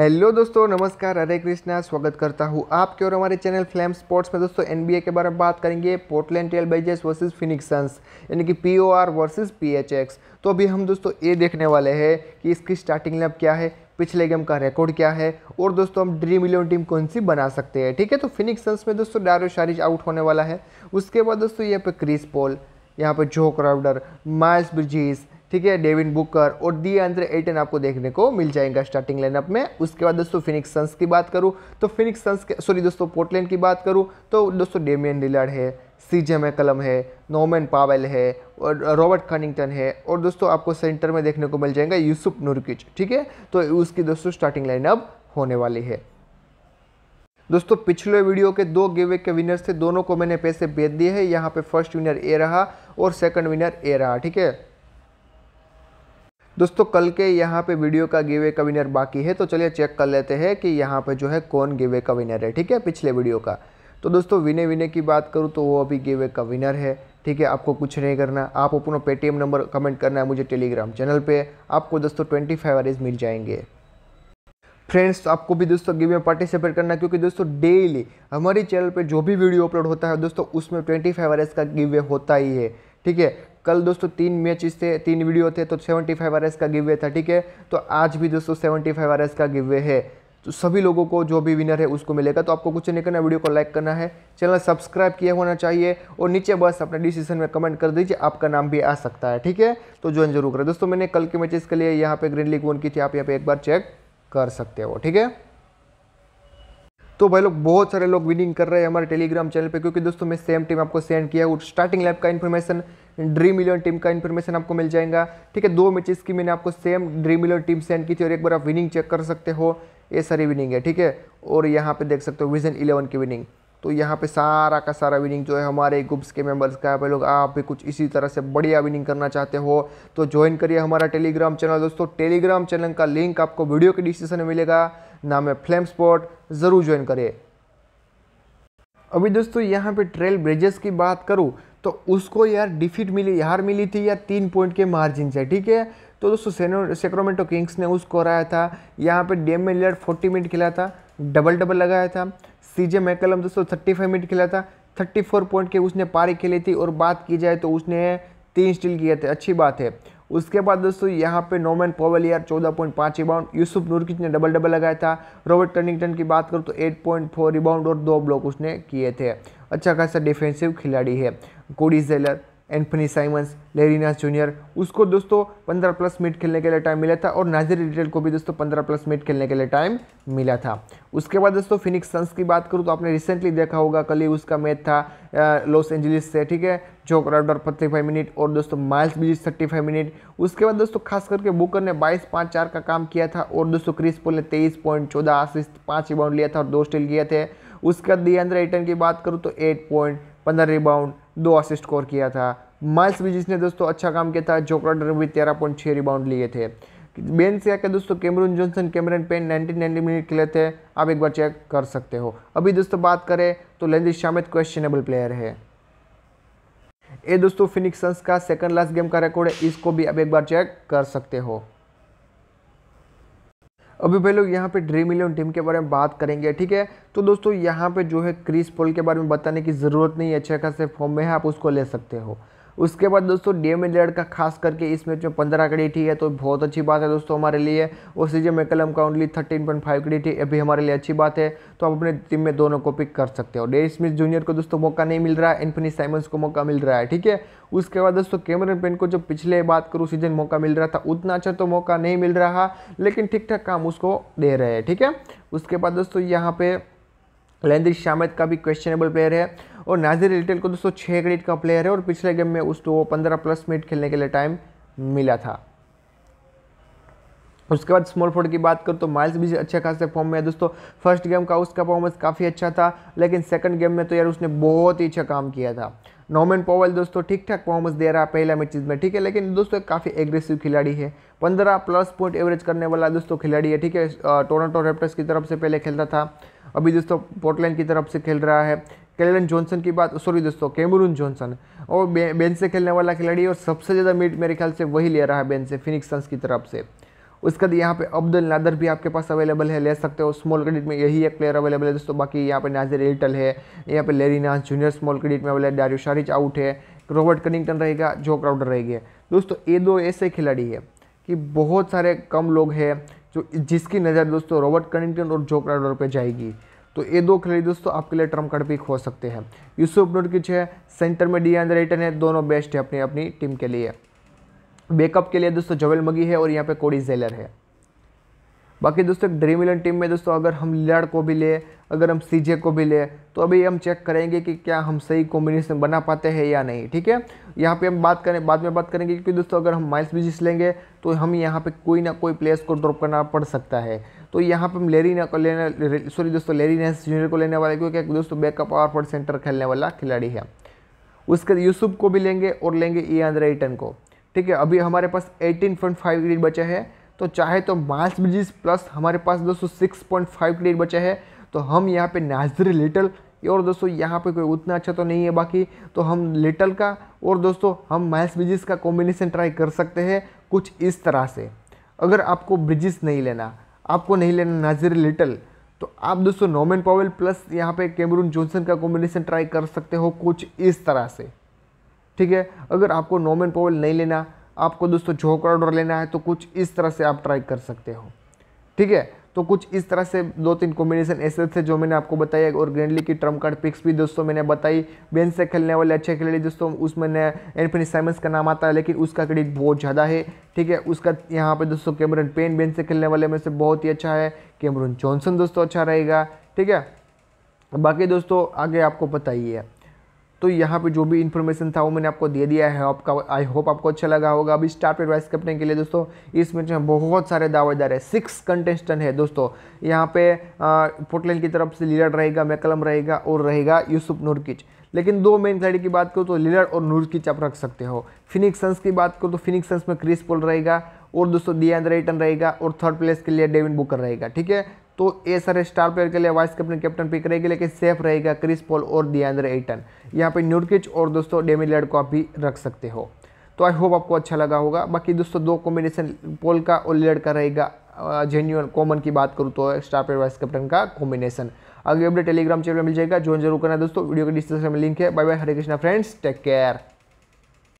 hello दोस्तों नमस्कार हरे कृष्णा स्वागत करता हूँ आपके और हमारे चैनल फ्लैम स्पोर्ट्स में दोस्तों एनबीए के बारे में बात करेंगे पोर्टलैंड ट्रेल बाइजेस वर्सेस फिनिक्स सन्स यानी कि पीओआर वर्सेस पीएचएक्स तो अभी हम दोस्तों ये देखने वाले हैं कि इसकी स्टार्टिंग लैब क्या है पिछले गेम का रिकॉर्ड क्या है और दोस्तों हम ड्रीम इलेवन टीम कौन सी बना सकते हैं ठीक है तो फिनिक्स सन्स में दोस्तों डारो शारिज आउट होने वाला है उसके बाद दोस्तों यहाँ पर क्रिस पॉल यहाँ पर जो क्राउडर माइल्स ब्रिजीज ठीक है डेविन बुकर और दी आंद्रे एटन आपको देखने को मिल जाएगा स्टार्टिंग लाइनअप में उसके बाद दोस्तों फिनिक्स सन्स की बात करूँ तो फिनिक्स सन्स सॉरी दोस्तों पोर्टलैंड की बात करूँ तो दोस्तों डेमियन डिलाड है सीजे मैकलम है नोमैन पावेल है और रॉबर्ट कनिंगटन है और दोस्तों आपको सेंटर में देखने को मिल जाएगा यूसुफ नुरकिच ठीक है तो उसकी दोस्तों स्टार्टिंग लाइनअप होने वाली है दोस्तों पिछले वीडियो के दो गिवे के विनर्स थे दोनों को मैंने पैसे भेज दिए हैं यहाँ पे फर्स्ट विनर ए रहा और सेकंड विनर ए रहा ठीक है दोस्तों कल के यहाँ पे वीडियो का गिवे का विनर बाकी है तो चलिए चेक कर लेते हैं कि यहाँ पे जो है कौन गिवे का विनर है ठीक है पिछले वीडियो का तो दोस्तों विनय विने की बात करूँ तो वो अभी गिवे का विनर है ठीक है आपको कुछ नहीं करना आप अपना पेटीएम नंबर कमेंट करना है मुझे टेलीग्राम चैनल पर आपको दोस्तों ट्वेंटी फाइव मिल जाएंगे फ्रेंड्स तो आपको भी दोस्तों गिवे में पार्टिसिपेट करना क्योंकि दोस्तों डेली हमारी चैनल पे जो भी वीडियो अपलोड होता है दोस्तों उसमें ट्वेंटी फाइव आवर्स का गिवे होता ही है ठीक है कल दोस्तों तीन मैचेस थे तीन वीडियो थे तो 75 फाइव आर का गिवे था ठीक है तो आज भी दोस्तों 75 फाइव आर का गिवे है तो सभी लोगों को जो भी विनर है उसको मिलेगा तो आपको कुछ नहीं करना वीडियो को लाइक करना है चैनल सब्सक्राइब किया होना चाहिए और नीचे बस अपने डिसीजन में कमेंट कर दीजिए आपका नाम भी आ सकता है ठीक है तो ज्वाइन जरूर करें दोस्तों मैंने कल के मैचेस के लिए यहाँ पे ग्रीन लीग वन की थी आप यहाँ पे एक बार चेक कर सकते हो ठीक है तो भाई लोग बहुत सारे लोग विनिंग कर रहे हैं हमारे टेलीग्राम चैनल पे क्योंकि दोस्तों मैं सेम टीम आपको सेंड किया हूँ स्टार्टिंग लाइफ का इन्फॉर्मेशन ड्रीम इलेवन टीम का इन्फॉर्मेशन आपको मिल जाएगा ठीक है दो मैचेस की मैंने आपको same Dream Eleven team send की थी और एक बार आप विनिंग चेक कर सकते हो ये सारी विनिंग है ठीक है और यहाँ पे देख सकते हो विजन इलेवन की विनिंग तो यहाँ पे सारा का सारा विनिंग जो है हमारे ग्रुप्स के मेंबर्स का है भाई लोग आप भी कुछ इसी तरह से बढ़िया विनिंग करना चाहते हो तो ज्वाइन करिए हमारा टेलीग्राम चैनल दोस्तों टेलीग्राम चैनल का लिंक आपको वीडियो के डिस्क्रिप्शन में मिलेगा नाम है फ्लेम स्पॉट ज़रूर ज्वाइन करिए अभी दोस्तों यहाँ पे ट्रेल ब्रिजेस की बात करूँ तो उसको यार डिफीट मिली हार मिली थी यार तीन पॉइंट के मार्जिन से ठीक है तो दोस्तों सेक्रोमेंटो किंग्स ने उसको हराया था यहाँ पे डेम लियर फोर्टी मिनट खेला था डबल डबल लगाया था सीजे मैकलम दोस्तों थर्टी फाइव मिनट खेला था थर्टी फोर पॉइंट के उसने पारी खेली थी और बात की जाए तो उसने तीन स्टील किए थे अच्छी बात है उसके बाद दोस्तों यहाँ पे नोमैन पोवल यार चौदह पॉइंट पाँच रिबाउंड यूसुफ नूरकिच ने डबल डबल लगाया था रॉबर्ट टर्निंगटन की बात करूँ तो एट पॉइंट फोर रिबाउंड और दो ब्लॉक उसने किए थे अच्छा खासा डिफेंसिव खिलाड़ी है Cody Zeller Anthony Simons Larry Nance junior उसको दोस्तों 15 प्लस मिनट खेलने के लिए टाइम मिला था और नाजिर डिटेल को भी दोस्तों 15 प्लस मिनट खेलने के लिए टाइम मिला था उसके बाद दोस्तों फिनिक्स सन्स की बात करूँ तो आपने रिसेंटली देखा होगा कल ही उसका मैच था लॉस एंजलिस से ठीक है जो राउडर पत्ती फाइव मिनट और दोस्तों माइल्स बिजिस थर्टी फाइव मिनट उसके बाद दोस्तों खास करके बुकर ने बाईस पाँच चार का काम किया था और दोस्तों क्रिस पोल ने तेईस पॉइंट चौदह आशीष पाँच ही बाउंड लिया था और दो स्टील किए थे उसके उसका दियंद्र एटन की बात करूँ तो एट पॉइंट पंद्रह रिबाउंड दो असिस्ट स्कोर किया था माइल्स बिजिस ने दोस्तों अच्छा काम किया था डर भी तेरह पॉइंट छः रिबाउंड लिए थे बेन से आकर दोस्तों Cameron Johnson Cameron Payne nineteen ninety minute खेले थे आप एक बार चेक कर सकते हो अभी दोस्तों बात करें तो लेंदी शामिद क्वेश्चनेबल प्लेयर है ये दोस्तों फिनिक्स सन्स का सेकंड लास्ट गेम का रिकॉर्ड है इसको भी आप एक बार चेक कर सकते हो अभी भाई लोग यहाँ पे ड्रीम इलेवन टीम के बारे में बात करेंगे ठीक है तो दोस्तों यहाँ पे जो है क्रिस पोल के बारे में बताने की ज़रूरत नहीं है अच्छे खासे फॉर्म में है आप उसको ले सकते हो उसके बाद दोस्तों डी एम का खास करके इस मैच में पंद्रह कड़ी थी है तो बहुत अच्छी बात है दोस्तों हमारे लिए और सी में मैकलम का ओनली थर्टीन पॉइंट फाइव कड़ी थी अभी हमारे लिए अच्छी बात है तो आप अपने टीम में दोनों को पिक कर सकते हो डेरी स्मिथ जूनियर को दोस्तों मौका नहीं मिल रहा है एनफनी साइमंस को मौका मिल रहा है ठीक है उसके बाद दोस्तों कैमरन पेन को जो पिछले बात करूँ सीजन मौका मिल रहा था उतना अच्छा तो मौका नहीं मिल रहा लेकिन ठीक ठाक काम उसको दे रहे हैं ठीक है उसके बाद दोस्तों यहाँ पे लेंद्री शामिद का भी क्वेश्चनेबल प्लेयर है और नाजिर लिटिल को दोस्तों छः क्रेडिट का प्लेयर है और पिछले गेम में उसको पंद्रह प्लस मिनट खेलने के लिए टाइम मिला था उसके बाद स्मॉल फोर्ड की बात करूँ तो माइल्स भी अच्छे खासे फॉर्म में है दोस्तों फर्स्ट गेम का उसका परफॉर्मेंस काफ़ी अच्छा था लेकिन सेकंड गेम में तो यार उसने बहुत ही अच्छा काम किया था नोमन पोवल दोस्तों ठीक ठाक परफॉर्मेंस दे रहा है पहला मैचेज में ठीक है लेकिन दोस्तों काफ़ी एग्रेसिव खिलाड़ी है पंद्रह प्लस पॉइंट एवरेज करने वाला दोस्तों खिलाड़ी है ठीक है टोरंटो रेप्टर्स की तरफ से पहले खेलता था अभी दोस्तों पोर्टलैंड की तरफ से खेल रहा है कैलन जॉनसन की बात सॉरी दोस्तों कैमरून जॉनसन और बेन से खेलने वाला खिलाड़ी और सबसे ज़्यादा मीट मेरे ख्याल से वही ले रहा है बेन से फिनिक्स सन्स की तरफ से उसके बाद यहाँ पे अब्दुल नादर भी आपके पास अवेलेबल है ले सकते हो स्मॉल क्रेडिट में यही एक प्लेयर अवेलेबल है दोस्तों बाकी यहाँ पे नाजिर एल्टल है यहाँ पे लेरीना जूनियर स्मॉल क्रेडिट में अवेलेबल डारू शारिच आउट है रॉबर्ट कनिंगटन रहेगा जो क्राउडर रहेगी दोस्तों ये दो ऐसे खिलाड़ी है कि बहुत सारे कम लोग हैं जो जिसकी नज़र दोस्तों रॉबर्ट कनिंगटन और जो क्राउडर पर जाएगी तो ये दो खिलाड़ी दोस्तों आपके लिए ट्रम कार्ड भी खो सकते हैं यूसुफ नोटकिच है सेंटर में डी एंड रेटन है दोनों बेस्ट है अपनी अपनी टीम के लिए बैकअप के लिए दोस्तों जवेल मगी है और यहाँ पे कोडी जेलर है बाकी दोस्तों ड्रीम इलेवन टीम में दोस्तों अगर हम लियाड को भी ले अगर हम सीजे को भी ले तो अभी हम चेक करेंगे कि क्या हम सही कॉम्बिनेशन बना पाते हैं या नहीं ठीक है यहाँ पे हम बात करें बाद में बात करेंगे क्योंकि दोस्तों अगर हम माइल्स बिजिस लेंगे तो हम यहाँ पे कोई ना कोई प्लेयर्स को ड्रॉप करना पड़ सकता है तो यहाँ पर हम लेरी ना को लेना सॉरी दोस्तों लेरी नेस जूनियर को लेने वाले क्योंकि दोस्तों बैकअप और फोर्ट सेंटर खेलने वाला खिलाड़ी है उसके यूसुफ को भी लेंगे और लेंगे ई आंद्रे को ठीक है अभी हमारे पास 18.5 क्रेडिट बचा है तो चाहे तो मार्च ब्रिजिस प्लस हमारे पास दोस्तों 6.5 क्रेडिट बचा है तो हम यहाँ पे नाजर लिटल और दोस्तों यहाँ पे कोई उतना अच्छा तो नहीं है बाकी तो हम लिटल का और दोस्तों हम माइल्स ब्रिजिस का कॉम्बिनेशन ट्राई कर सकते हैं कुछ इस तरह से अगर आपको ब्रिजिस नहीं लेना आपको नहीं लेना नाजिर लिटल तो आप दोस्तों नोमन पॉवेल प्लस यहाँ पे कैमरून जॉनसन का कॉम्बिनेशन ट्राई कर सकते हो कुछ इस तरह से ठीक है अगर आपको नोमन पोवेल नहीं लेना आपको दोस्तों झोंकर ऑर्डर लेना है तो कुछ इस तरह से आप ट्राई कर सकते हो ठीक है तो कुछ इस तरह से दो तीन कॉम्बिनेशन ऐसे थे जो मैंने आपको बताया और ग्रैंडली की ट्रम्प कार्ड पिक्स भी दोस्तों मैंने बताई बेंच से खेलने वाले अच्छे खिलाड़ी दोस्तों उसमें एनफनी साइमंस का नाम आता है लेकिन उसका क्रेडिट बहुत ज़्यादा है ठीक है उसका यहाँ पे दोस्तों कैमरन पेन बेंच से खेलने वाले में से बहुत ही अच्छा है कैमरन जॉनसन दोस्तों अच्छा रहेगा ठीक है बाकी दोस्तों आगे आपको बताइए तो यहाँ पे जो भी इन्फॉर्मेशन था वो मैंने आपको दे दिया है आपका आई होप आपको अच्छा लगा होगा अभी स्टार्ट एडवाइस करने के लिए दोस्तों इस मैच में बहुत सारे दावेदार है सिक्स कंटेस्टेंट है दोस्तों यहाँ पे पोर्टलैंड की तरफ से लीलर रहेगा मैकलम रहेगा और रहेगा यूसुफ नूरकिच लेकिन दो मेन खिलाड़ी की बात करूँ तो लीलर और नूरकिच आप रख सकते हो फिनिक्स सन्स की बात करूँ तो फिनिक्स सन्स में क्रिस पोल रहेगा और दोस्तों दियांद्रेटन रहेगा और थर्ड प्लेस के लिए डेविन बुकर रहेगा ठीक है तो ये सारे स्टार प्लेयर के लिए वाइस कैप्टन कैप्टन पिक रहेगी लेकिन सेफ रहेगा क्रिस पॉल और दियांद्र एटन यहाँ पे न्यूरकिच और दोस्तों लेड को आप भी रख सकते हो तो आई होप आपको अच्छा लगा होगा बाकी दोस्तों दो कॉम्बिनेशन पोल का और लेड का रहेगा जेन्यून कॉमन की बात करूँ तो स्टार प्लेयर वाइस कैप्टन का कॉम्बिनेशन अगले अपने टेलीग्राम चैनल मिल जाएगा ज्वाइन जरूर करना दोस्तों वीडियो के डिस्क्रिप्शन में लिंक है bye bye Hare Krishna friends take care